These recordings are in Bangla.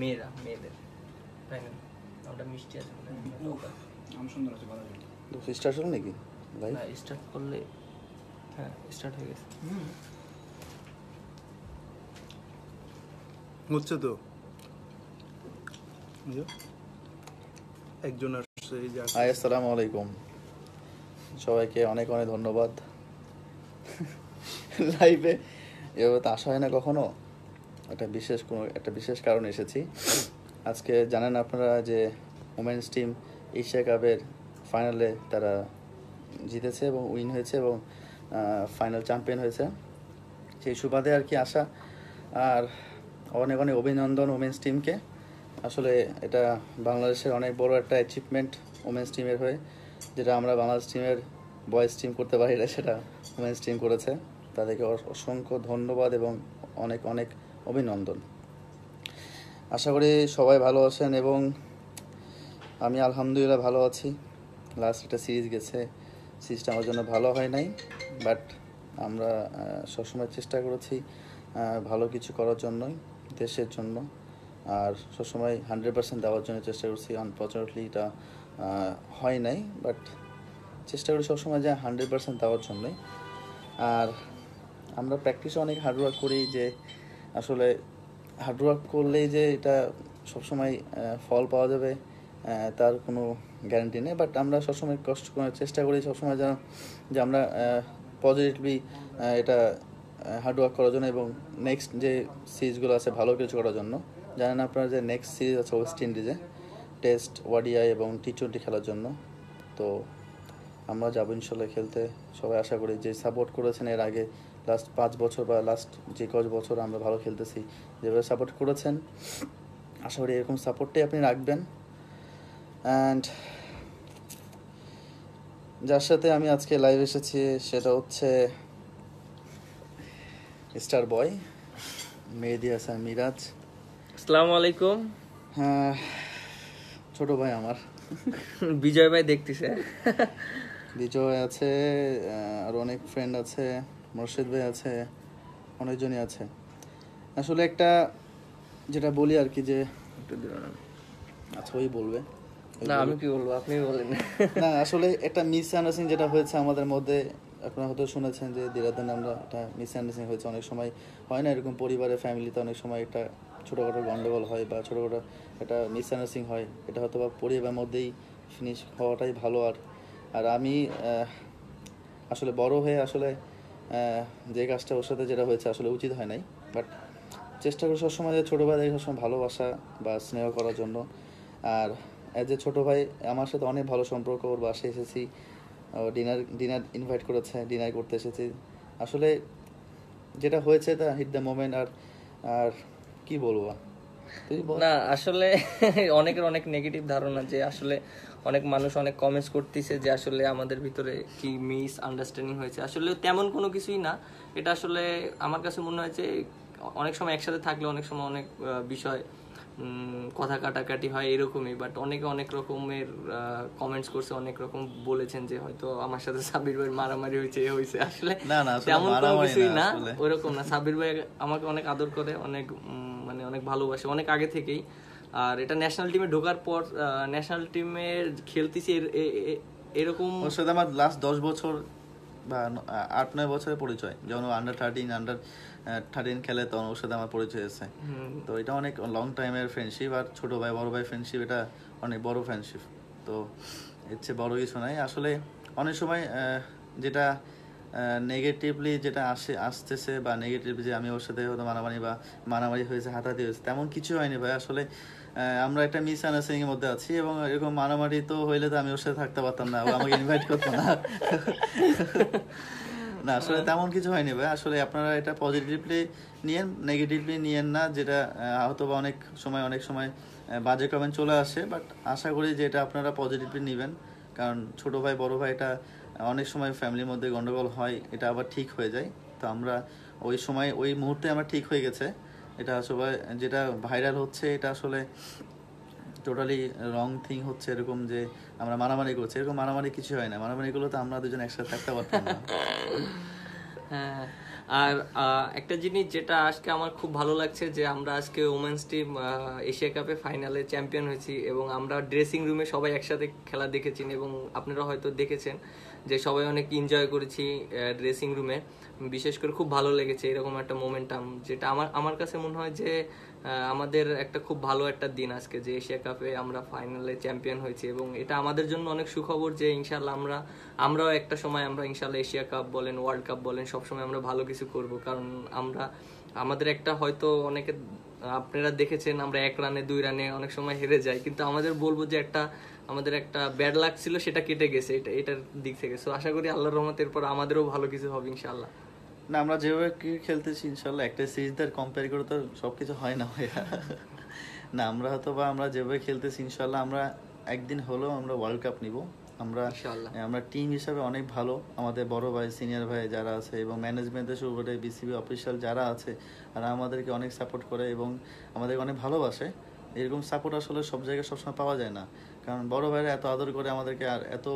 মেয়েরা মেয়েদের তাই না মিষ্টি আছে নাম সুন্দর আছে স্টার্ট হলো নাকি ভাই না স্টার্ট করলে হ্যাঁ স্টার্ট হয়ে গেছে হচ্ছে তো একজন আসছে হাই আসসালামু আলাইকুম সবাইকে অনেক অনেক ধন্যবাদ লাইভে এভাবে তো আসা হয় না কখনো একটা বিশেষ কোনো একটা বিশেষ কারণে এসেছি আজকে জানেন আপনারা যে ওমেন্স টিম এশিয়া কাপের ফাইনালে তারা জিতেছে এবং উইন হয়েছে এবং ফাইনাল চ্যাম্পিয়ন হয়েছে সেই সুবাদে আর কি আসা আর অনেক অনেক অভিনন্দন ওমেন্স টিমকে আসলে এটা বাংলাদেশের অনেক বড় একটা অ্যাচিভমেন্ট ওমেন্স টিমের হয়ে যেটা আমরা বাংলাদেশ টিমের বয়েজ টিম করতে পারি না সেটা ওমেন্স টিম করেছে তাদেরকে অসংখ্য ধন্যবাদ এবং অনেক অনেক অভিনন্দন আশা করি সবাই ভালো আছেন এবং আমি আলহামদুলিল্লাহ ভালো আছি লাস্ট একটা সিরিজ গেছে সিরিজটা আমার জন্য ভালো হয় নাই বাট আমরা সবসময় চেষ্টা করেছি ভালো কিছু করার জন্যই দেশের জন্য আর সবসময় হান্ড্রেড পার্সেন্ট দেওয়ার জন্য চেষ্টা করছি আনফর্চুনেটলি এটা হয় নাই বাট চেষ্টা করি সবসময় যে হান্ড্রেড পার্সেন্ট দেওয়ার জন্যই আর আমরা প্র্যাকটিসে অনেক হার্ডওয়ার্ক করি যে আসলে হার্ডওয়ার্ক করলেই যে এটা সবসময় ফল পাওয়া যাবে তার কোনো গ্যারান্টি নেই বাট আমরা সবসময় কষ্ট করার চেষ্টা করি সবসময় যেন যে আমরা পজিটিভলি এটা হার্ডওয়ার্ক করার জন্য এবং নেক্সট যে সিরিজগুলো আছে ভালো কিছু করার জন্য জানেন আপনারা যে নেক্সট সিরিজ আছে ওয়েস্ট ইন্ডিজে টেস্ট ওয়াডিয়া এবং টি টোয়েন্টি খেলার জন্য তো আমরা যাবো ইনশাল্লাহ খেলতে সবাই আশা করি যে সাপোর্ট করেছেন এর আগে লাস্ট পাঁচ বছর বা লাস্ট যে কয়েক বছর আমরা ভালো খেলতেছি যেভাবে সাপোর্ট করেছেন আশা করি এরকম সাপোর্টটাই আপনি রাখবেন অ্যান্ড যার সাথে আমি আজকে লাইভ এসেছি সেটা হচ্ছে স্টার বয় মেহেদি হাসান মিরাজ আসসালামু আলাইকুম হ্যাঁ ছোট ভাই আমার বিজয় ভাই দেখতেছে বিজয় আছে আর অনেক ফ্রেন্ড আছে মোর্শেদ ভাই আছে অনেকজনই আছে আসলে একটা যেটা বলি আর কি যে আচ্ছা ওই বলবে না আমি কি বলবো আপনি বলেন না আসলে একটা মিস আন্ডারস্ট্যান্ডিং যেটা হয়েছে আমাদের মধ্যে আপনারা হয়তো শুনেছেন যে দীর্ঘদিন আমরা একটা মিস আন্ডারস্ট্যান্ডিং হয়েছে অনেক সময় হয় না এরকম পরিবারে ফ্যামিলিতে অনেক সময় একটা ছোটোখাটো গন্ডগোল হয় বা ছোটোখাটো একটা মিস আন্ডারস্ট্যান্ডিং হয় এটা হয়তো বা পরিবারের মধ্যেই ফিনিশ হওয়াটাই ভালো আর আর আমি আসলে বড় হয়ে আসলে যে কাজটা ওর সাথে যেটা হয়েছে আসলে উচিত হয় নাই বাট চেষ্টা করি সবসময় যে ছোটো ভাই সবসময় ভালোবাসা বা স্নেহ করার জন্য আর অ্যাজ এ ছোটো ভাই আমার সাথে অনেক ভালো সম্পর্ক ওর বাসে এসেছি ডিনার ডিনার ইনভাইট করেছে ডিনার করতে এসেছি আসলে যেটা হয়েছে তা হিট দ্য মোমেন্ট আর আর কি বলবো না আসলে অনেকের অনেক নেগেটিভ ধারণা যে আসলে অনেক মানুষ অনেক কমেন্টস করতেছে যে আসলে আমাদের ভিতরে কি মিস আন্ডারস্ট্যান্ডিং হয়েছে আসলে তেমন কোনো কিছুই না এটা আসলে আমার কাছে মনে হয় যে অনেক সময় একসাথে থাকলে অনেক সময় অনেক বিষয় কথা কাটাকাটি হয় এরকমই বাট অনেকে অনেক রকমের কমেন্টস করছে অনেক রকম বলেছেন যে হয়তো আমার সাথে সাবির ভাই মারামারি হয়েছে হয়েছে আসলে তেমন কোনো কিছুই না ওইরকম না সাবির ভাই আমাকে অনেক আদর করে অনেক মানে অনেক ভালোবাসে অনেক আগে থেকেই আর এটা ন্যাশনাল টিমে ঢোকার পর ন্যাশনাল টিমে খেলতেছি এরকম ওর সাথে আমার লাস্ট দশ বছর বা আট নয় বছরের পরিচয় যখন আন্ডার থার্টিন আন্ডার থার্টিন খেলে তখন ওর সাথে আমার পরিচয় আছে তো এটা অনেক লং টাইমের ফ্রেন্ডশিপ আর ছোট ভাই বড় ভাই ফ্রেন্ডশিপ এটা অনেক বড় ফ্রেন্ডশিপ তো এর চেয়ে বড় কিছু নাই আসলে অনেক সময় যেটা নেগেটিভলি যেটা আসে আসতেছে বা নেগেটিভ যে আমি ওর সাথে হয়তো মানামারি বা মারামারি হয়েছে হাতাহাতি হয়েছে তেমন কিছু হয়নি ভাই আসলে আমরা একটা মিস আন্ডারস্ট্যান্ডিং এর মধ্যে আছি এবং এরকম মারামারি তো হইলে তো আমি ওর সাথে থাকতে পারতাম না আমাকে ইনভাইট করতো না না আসলে তেমন কিছু হয়নি ভাই আসলে আপনারা এটা পজিটিভলি নিয়েন নেগেটিভলি নিয়েন না যেটা আহত বা অনেক সময় অনেক সময় বাজে কমেন্ট চলে আসে বাট আশা করি যে এটা আপনারা পজিটিভলি নেবেন কারণ ছোট ভাই বড় ভাই এটা অনেক সময় ফ্যামিলির মধ্যে গন্ডগোল হয় এটা আবার ঠিক হয়ে যায় তো আমরা ওই সময় ওই মুহূর্তে আমরা ঠিক হয়ে গেছে এটা সবাই যেটা ভাইরাল হচ্ছে এটা আসলে টোটালি রং থিং হচ্ছে এরকম যে আমরা মারামারি করছি এরকম মারামারি কিছু হয় না মারামারি করলে তো আমরা দুজন একসাথে থাকতে পারতাম না হ্যাঁ আর একটা জিনিস যেটা আজকে আমার খুব ভালো লাগছে যে আমরা আজকে ওমেন্স টিম এশিয়া কাপে ফাইনালে চ্যাম্পিয়ন হয়েছি এবং আমরা ড্রেসিং রুমে সবাই একসাথে খেলা দেখেছি এবং আপনারা হয়তো দেখেছেন যে সবাই অনেক এনজয় করেছি ড্রেসিং রুমে বিশেষ করে খুব ভালো লেগেছে এরকম একটা মোমেন্টাম যেটা আমার আমার কাছে মনে হয় যে আমাদের একটা খুব ভালো একটা দিন আজকে যে এশিয়া কাপে আমরা ফাইনালে চ্যাম্পিয়ন হয়েছি এবং এটা আমাদের জন্য অনেক সুখবর যে ইনশাল্লাহ আমরা আমরাও একটা সময় আমরা ইনশাল্লাহ এশিয়া কাপ বলেন ওয়ার্ল্ড কাপ বলেন সবসময় আমরা ভালো কিছু করব কারণ আমরা আমাদের একটা হয়তো অনেকে আপনারা দেখেছেন আমরা এক রানে দুই রানে অনেক সময় হেরে যাই কিন্তু আমাদের বলবো যে একটা আমাদের একটা ব্যাড লাক ছিল সেটা কেটে গেছে এটা এটার দিক থেকে সো আশা করি আল্লাহর রহমতের পর আমাদেরও ভালো কিছু হবে ইনশাআল্লাহ না আমরা যেভাবে ক্রিকেট খেলতেছি ইনশাল্লাহ একটা সিরিজদের কম্পেয়ার করে তো সব কিছু হয় না ভাইয়া না আমরা হয়তো বা আমরা যেভাবে খেলতেছি ইনশাল্লাহ আমরা একদিন হলেও আমরা ওয়ার্ল্ড কাপ নিব আমরা আমরা টিম হিসাবে অনেক ভালো আমাদের বড় ভাই সিনিয়র ভাই যারা আছে এবং ম্যানেজমেন্টের শুরু করে বিসিবি অফিসিয়াল যারা আছে তারা আমাদেরকে অনেক সাপোর্ট করে এবং আমাদেরকে অনেক ভালোবাসে এরকম সাপোর্ট আসলে সব জায়গায় সবসময় পাওয়া যায় না কারণ বড় ভাইরা এত আদর করে আমাদেরকে আর এত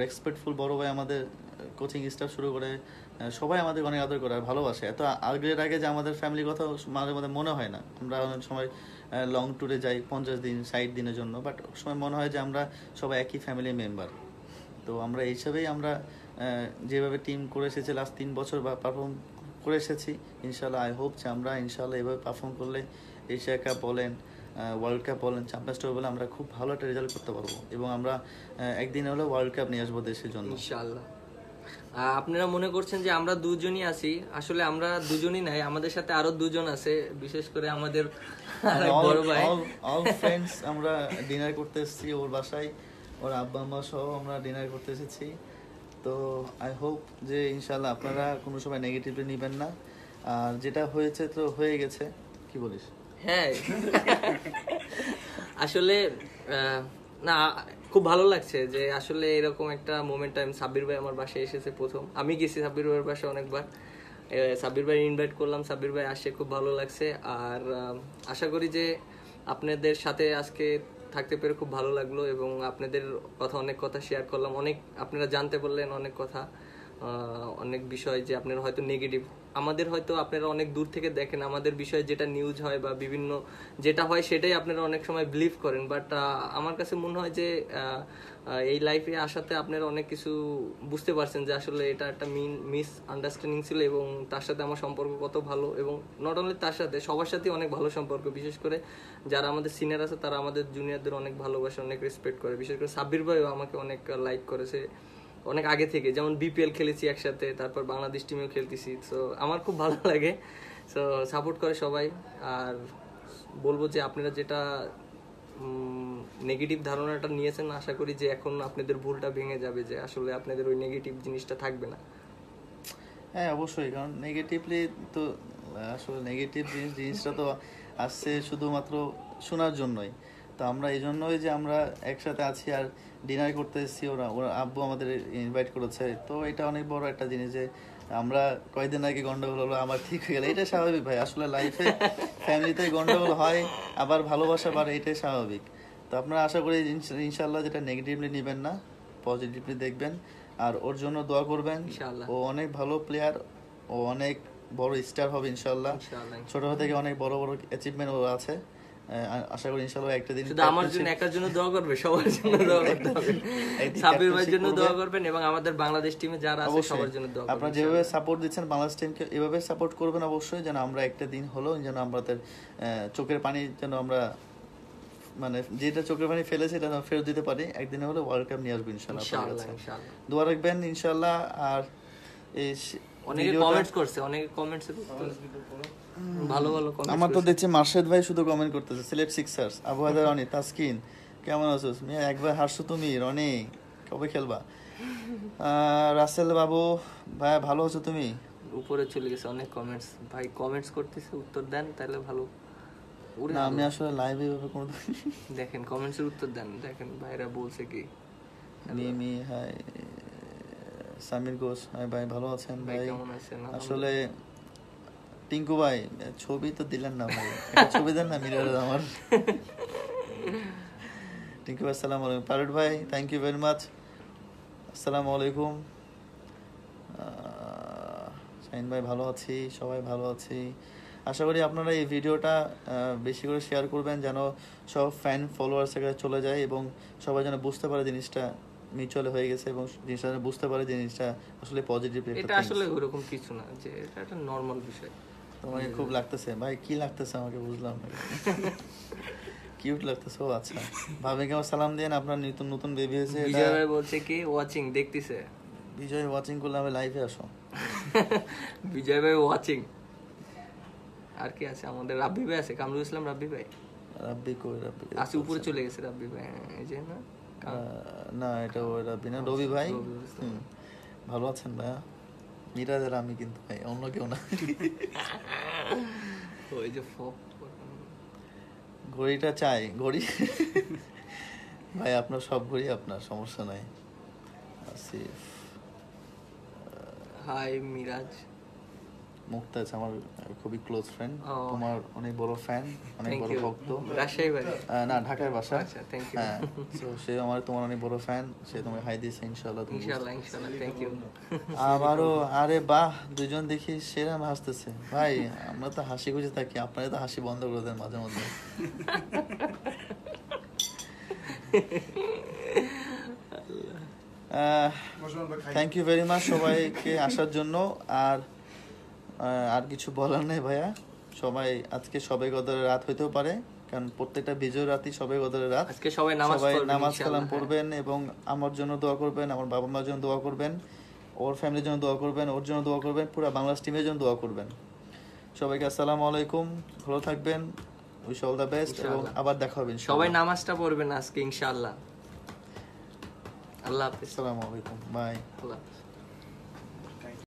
রেসপেক্টফুল বড় ভাই আমাদের কোচিং স্টাফ শুরু করে সবাই আমাদের অনেক আদর করে আর ভালোবাসে এত আগের আগে যে আমাদের ফ্যামিলির কথা মাঝে মাঝে মনে হয় না আমরা অনেক সময় লং ট্যুরে যাই পঞ্চাশ দিন ষাট দিনের জন্য বাট সময় মনে হয় যে আমরা সবাই একই ফ্যামিলির মেম্বার তো আমরা হিসাবেই আমরা যেভাবে টিম করে এসেছি লাস্ট তিন বছর বা পারফর্ম করে এসেছি ইনশাল্লাহ আই হোপ যে আমরা ইনশাল্লাহ এভাবে পারফর্ম করলে এশিয়া কাপ বলেন ওয়ার্ল্ড কাপ বলেন চ্যাম্পিয়ন্স ট্রফি বলে আমরা খুব ভালো একটা রেজাল্ট করতে পারবো এবং আমরা একদিন হলে ওয়ার্ল্ড কাপ নিয়ে আসবো দেশের জন্য ইনশাল্লাহ আপনারা মনে করছেন যে আমরা দুজনই আছি আসলে আমরা দুজনই নাই আমাদের সাথে আরো দুজন আছে বিশেষ করে আমাদের বড় ভাই অল ফ্রেন্ডস আমরা ডিনার করতে এসেছি ওর বাসায় ওর আব্বা আম্মা সহ আমরা ডিনার করতে এসেছি তো আই হোপ যে ইনশাআল্লাহ আপনারা কোনো সময় নেগেটিভলি নেবেন না আর যেটা হয়েছে তো হয়ে গেছে কি বলিস হ্যাঁ আসলে না খুব ভালো লাগছে যে আসলে এরকম একটা মোমেন্ট আমি সাব্বির ভাই আমার বাসায় এসেছে প্রথম আমি গেছি সাব্বির ভাইয়ের বাসায় অনেকবার সাব্বির ভাই ইনভাইট করলাম সাব্বির ভাই আসে খুব ভালো লাগছে আর আশা করি যে আপনাদের সাথে আজকে থাকতে পেরে খুব ভালো লাগলো এবং আপনাদের কথা অনেক কথা শেয়ার করলাম অনেক আপনারা জানতে পারলেন অনেক কথা অনেক বিষয় যে আপনারা হয়তো নেগেটিভ আমাদের হয়তো আপনারা অনেক দূর থেকে দেখেন আমাদের বিষয়ে যেটা নিউজ হয় বা বিভিন্ন যেটা হয় সেটাই আপনারা অনেক সময় বিলিভ করেন বাট আমার কাছে মনে হয় যে এই লাইফে আসাতে আপনারা অনেক কিছু বুঝতে পারছেন যে আসলে এটা একটা মিন মিস আন্ডারস্ট্যান্ডিং ছিল এবং তার সাথে আমার সম্পর্ক কত ভালো এবং নট অনলি তার সাথে সবার সাথেই অনেক ভালো সম্পর্ক বিশেষ করে যারা আমাদের সিনিয়র আছে তারা আমাদের জুনিয়রদের অনেক ভালোবাসে অনেক রেসপেক্ট করে বিশেষ করে সাব্বির ভাইও আমাকে অনেক লাইক করেছে অনেক আগে থেকে যেমন বিপিএল খেলেছি একসাথে তারপর বাংলাদেশ টিমেও খেলতেছি সো আমার খুব ভালো লাগে সো সাপোর্ট করে সবাই আর বলবো যে আপনারা যেটা নেগেটিভ ধারণাটা নিয়েছেন আশা করি যে এখন আপনাদের ভুলটা ভেঙে যাবে যে আসলে আপনাদের ওই নেগেটিভ জিনিসটা থাকবে না হ্যাঁ অবশ্যই কারণ নেগেটিভলি তো আসলে নেগেটিভ জিনিস জিনিসটা তো আসছে শুধুমাত্র শোনার জন্যই তো আমরা এই জন্যই যে আমরা একসাথে আছি আর ডিনার করতে এসেছি ওরা ওরা আব্বু আমাদের ইনভাইট করেছে তো এটা অনেক বড় একটা জিনিস যে আমরা কয়েকদিন আগে গন্ডগোল হলো আমার ঠিক হয়ে গেল এটা স্বাভাবিক ভাই আসলে লাইফে ফ্যামিলিতে গন্ডগোল হয় আবার ভালোবাসা বাড়ে এটাই স্বাভাবিক তো আপনারা আশা করি ইনশাল্লাহ যেটা নেগেটিভলি নেবেন না পজিটিভলি দেখবেন আর ওর জন্য দোয়া করবেন ও অনেক ভালো প্লেয়ার ও অনেক বড় স্টার হবে ইনশাল্লাহ ছোট থেকে অনেক বড় বড় অ্যাচিভমেন্ট ওর আছে আশা করি ইনশাআল্লাহ একটা দিন শুধু আমার জন্য একার জন্য দোয়া করবে সবার জন্য দোয়া করতে হবে সাবির ভাইয়ের জন্য দোয়া করবেন এবং আমাদের বাংলাদেশ টিমে যারা আছে সবার জন্য দোয়া করবেন আপনারা যেভাবে সাপোর্ট দিচ্ছেন বাংলাদেশ টিমকে এভাবে সাপোর্ট করবেন অবশ্যই যেন আমরা একটা দিন হলো যেন আমাদের চোখের পানি যেন আমরা মানে যেটা চোখের পানি ফেলেছে সেটা ফেরত দিতে পারি একদিন হলে ওয়ার্ল্ড কাপ নিয়ে আসবো ইনশাআল্লাহ দোয়া রাখবেন ইনশাআল্লাহ আর এই অনেকে কমেন্টস করছে অনেকে কমেন্টস ভালো ভালো কমেন্টস আমার তো দেখছি মার্শেদ ভাই শুধু কমেন্ট করতেছে সিলেট সিক্সার্স আবহাওয়া হায়দার অনি তাসকিন কেমন আছো মিয়া একবার হাসছো তুমি রনি কবে খেলবা রাসেল বাবু ভাই ভালো আছো তুমি উপরে চলে গেছে অনেক কমেন্টস ভাই কমেন্টস করতেছে উত্তর দেন তাহলে ভালো না আমি আসলে লাইভে এইভাবে কোনো দেখেন কমেন্টসের উত্তর দেন দেখেন ভাইরা বলছে কি মিমি হাই সামির ঘোষ ভাই হ্যাঁ ভাই ভালো আছেন ভাই আসলে টিঙ্কু ভাই ছবি তো দিলেন না ভাই ছবি দেন না মিরার আমার টিঙ্কু ভাই আসসালামু আলাইকুম পারুট ভাই থ্যাংক ইউ ভেরি মাচ আসসালামু আলাইকুম শাহিন ভাই ভালো আছি সবাই ভালো আছি আশা করি আপনারা এই ভিডিওটা বেশি করে শেয়ার করবেন যেন সব ফ্যান ফলোয়ার্সের কাছে চলে যায় এবং সবাই যেন বুঝতে পারে জিনিসটা মিউচুয়াল হয়ে গেছে এবং জিনিসটা বুঝতে পারে জিনিসটা আসলে পজিটিভ এটা আসলে ওরকম কিছু না যে এটা একটা নর্মাল বিষয় তোমাকে খুব লাগতেছে ভাই কি লাগতেছে আমাকে বুঝলাম না কিউট লাগতেছে ও আচ্ছা ভাবে আমার সালাম দেন আপনার নতুন নতুন বেবি হয়েছে বিজয় ভাই বলছে কি ওয়াচিং দেখতেছে বিজয় ওয়াচিং করলে আমি লাইভে আসো বিজয় ভাই ওয়াচিং আর কি আছে আমাদের রাব্বি ভাই আছে কামরুল ইসলাম রাব্বি ভাই রাব্বি কই রাব্বি আছে উপরে চলে গেছে রাব্বি ভাই হ্যাঁ, এই যে না না এটা ওরা বিনা আচ্ছা, রবি ভাই ভালো আছেন ভাইয়া মিরাজ আর আমি কিন্তু ভাই অন্য কেউ না ওই যে ঘড়িটা চাই ঘড়ি ভাই আপনার সব ঘড়ি আপনার সমস্যা নাই আসিফ হাই মিরাজ মুক্তাজ আমার খুবই ক্লোজ ফ্রেন্ড তোমার অনেক বড় ফ্যান অনেক বড় ভক্ত না ঢাকার বাসা আচ্ছা, হ্যাঁ সে আমার তোমার অনেক বড় ফ্যান সে তোমার হাই দিয়েছে ইনশাআল্লাহ থ্যাংক ইউ আমারও আরে বাহ দুজন দেখি সেরা হাসতেছে ভাই আমরা তো হাসি খুঁজে থাকি আপনারা তো হাসি বন্ধ করে দেন মাঝে মধ্যে থ্যাংক ইউ ভেরি মাচ সবাইকে আসার জন্য আর আর কিছু বলার নেই ভাইয়া সবাই আজকে সবে গদরের রাত হইতেও পারে কারণ প্রত্যেকটা বিজয় রাতি সবে গদরের রাত আজকে সবাই নামাজ সবাই নামাজ কালাম পড়বেন এবং আমার জন্য দোয়া করবেন আমার বাবা মার জন্য দোয়া করবেন ওর ফ্যামিলির জন্য দোয়া করবেন ওর জন্য দোয়া করবেন পুরো বাংলাদেশ টিমের জন্য দোয়া করবেন সবাইকে আসসালামু আলাইকুম ভালো থাকবেন উইশ অল দ্য বেস্ট এবং আবার দেখা হবে সবাই নামাজটা পড়বেন আজকে ইনশাআল্লাহ আল্লাহ হাফেজ আসসালামু আলাইকুম বাই আল্লাহ